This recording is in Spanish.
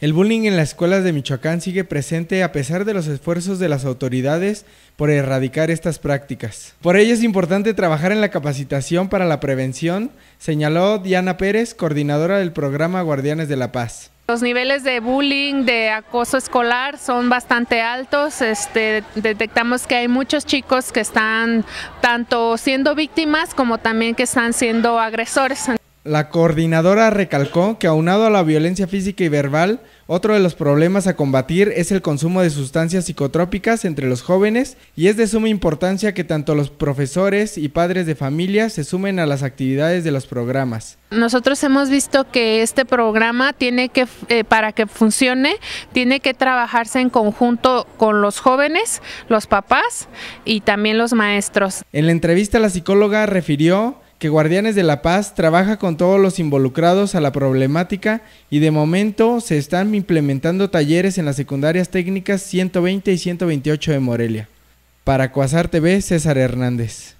El bullying en las escuelas de Michoacán sigue presente a pesar de los esfuerzos de las autoridades por erradicar estas prácticas. Por ello es importante trabajar en la capacitación para la prevención, señaló Diana Pérez, coordinadora del programa Guardianes de la Paz. Los niveles de bullying, de acoso escolar son bastante altos. Este, detectamos que hay muchos chicos que están tanto siendo víctimas como también que están siendo agresores. La coordinadora recalcó que aunado a la violencia física y verbal, otro de los problemas a combatir es el consumo de sustancias psicotrópicas entre los jóvenes y es de suma importancia que tanto los profesores y padres de familia se sumen a las actividades de los programas. Nosotros hemos visto que este programa tiene que, eh, para que funcione, tiene que trabajarse en conjunto con los jóvenes, los papás y también los maestros. En la entrevista la psicóloga refirió que Guardianes de la Paz trabaja con todos los involucrados a la problemática y de momento se están implementando talleres en las secundarias técnicas 120 y 128 de Morelia. Para Cuasar TV, César Hernández.